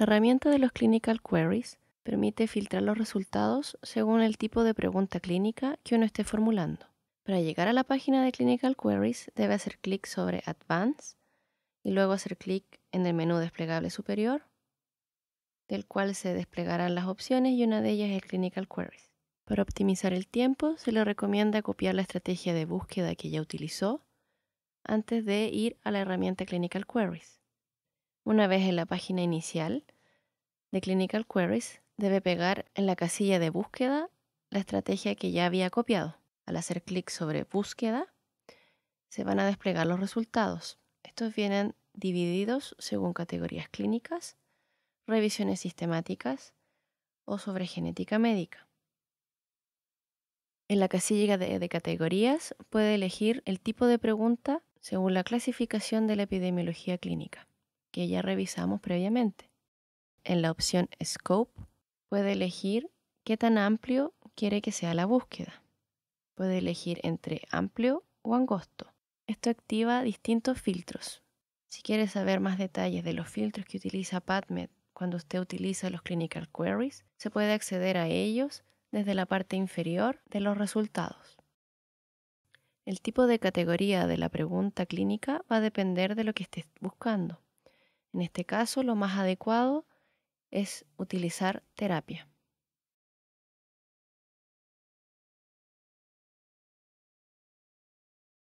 La herramienta de los Clinical Queries permite filtrar los resultados según el tipo de pregunta clínica que uno esté formulando. Para llegar a la página de Clinical Queries debe hacer clic sobre Advance y luego hacer clic en el menú desplegable superior, del cual se desplegarán las opciones y una de ellas es Clinical Queries. Para optimizar el tiempo, se le recomienda copiar la estrategia de búsqueda que ya utilizó antes de ir a la herramienta Clinical Queries. Una vez en la página inicial, de Clinical Queries debe pegar en la casilla de búsqueda la estrategia que ya había copiado. Al hacer clic sobre búsqueda, se van a desplegar los resultados. Estos vienen divididos según categorías clínicas, revisiones sistemáticas o sobre genética médica. En la casilla de, de, categorías puede elegir el tipo de pregunta según la clasificación de la epidemiología clínica, que ya revisamos previamente en la opción Scope puede elegir qué tan amplio quiere que sea la búsqueda. Puede elegir entre amplio o angosto. Esto activa distintos filtros. Si quiere saber más detalles de los filtros que utiliza PubMed cuando usted utiliza los clinical queries, se puede acceder a ellos desde la parte inferior de los resultados. El tipo de categoría de la pregunta clínica va a depender de lo que estés buscando. En este caso, lo más adecuado es utilizar terapia.